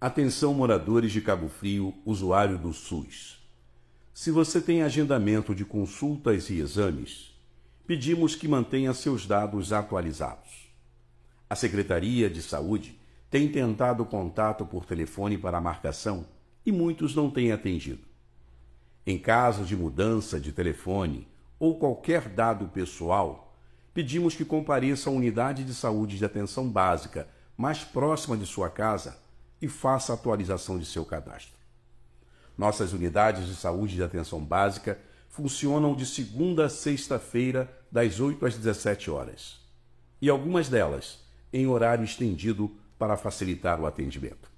Atenção moradores de Cabo Frio, usuário do SUS. Se você tem agendamento de consultas e exames, pedimos que mantenha seus dados atualizados. A Secretaria de Saúde tem tentado contato por telefone para marcação e muitos não têm atendido. Em caso de mudança de telefone ou qualquer dado pessoal, pedimos que compareça à unidade de saúde de atenção básica mais próxima de sua casa e faça a atualização de seu cadastro. Nossas unidades de saúde de atenção básica funcionam de segunda a sexta-feira, das 8 às 17 horas, e algumas delas em horário estendido para facilitar o atendimento.